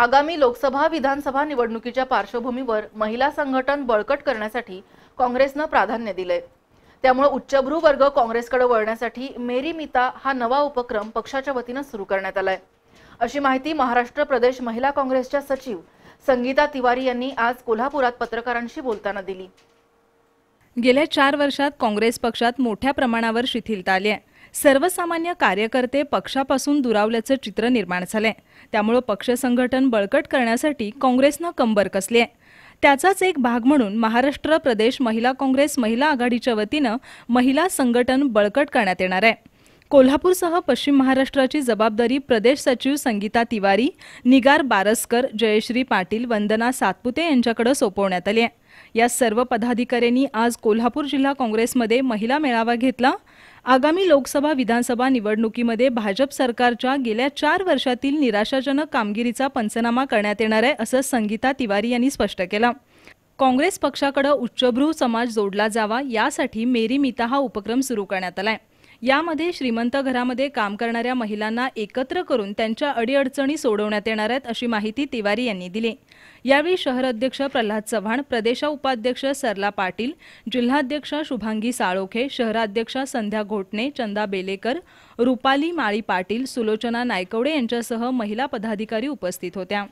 आगामी लोकसभा विधानसभा निवडणुकीच्या पार्श्वभूमीवर महिला संघटन बळकट करण्यासाठी काँग्रेसनं प्राधान्य दिलंय त्यामुळे उच्चभ्रू वर्ग काँग्रेसकडे वळण्यासाठी मेरी मिता हा नवा उपक्रम पक्षाच्या वतीनं सुरू करण्यात आलाय अशी माहिती महाराष्ट्र प्रदेश महिला काँग्रेसच्या सचिव संगीता तिवारी यांनी आज कोल्हापुरात पत्रकारांशी बोलताना दिली गेल्या चार वर्षात काँग्रेस पक्षात मोठ्या प्रमाणावर शिथिलता आली आहे सर्वसामान्य कार्यकर्ते पक्षापासून दुरावल्याचं चित्र निर्माण झालंय त्यामुळं पक्ष संघटन बळकट करण्यासाठी काँग्रेसनं कंबर कसली आहे त्याचाच एक भाग म्हणून महाराष्ट्र प्रदेश महिला काँग्रेस महिला आघाडीच्या वतीनं महिला संघटन बळकट करण्यात येणार आहे कोल्हापूरसह पश्चिम महाराष्ट्राची जबाबदारी प्रदेश सचिव संगीता तिवारी निगार बारसकर जयश्री पाटील वंदना सातपुते यांच्याकडे सोपवण्यात आली आहे या सर्व पदाधिकाऱ्यांनी आज कोल्हापूर जिल्हा काँग्रेसमध्ये महिला मेळावा घेतला आगामी लोकसभा विधानसभा निवडणुकीमध्ये भाजप सरकारच्या गेल्या चार वर्षातील निराशाजनक कामगिरीचा पंचनामा करण्यात येणार आहे असं संगीता तिवारी यांनी स्पष्ट केलं काँग्रेस पक्षाकडे उच्चभ्रू समाज जोडला जावा यासाठी मेरी मिता हा उपक्रम सुरू करण्यात आला आहे यामध्ये श्रीमंत घरामध्ये काम करणाऱ्या महिलांना एकत्र करून त्यांच्या अडीअडचणी सोडवण्यात येणार आहेत अशी माहिती तिवारी यांनी दिली यावेळी शहर अध्यक्ष प्रल्हाद चव्हाण प्रदेशा उपाध्यक्ष सरला पाटील जिल्हाध्यक्ष शुभांगी साळोखे शहराध्यक्ष संध्या घोटणे चंदा बेलेकर रुपाली माळी पाटील सुलोचना नायकवडे यांच्यासह महिला पदाधिकारी उपस्थित होत्या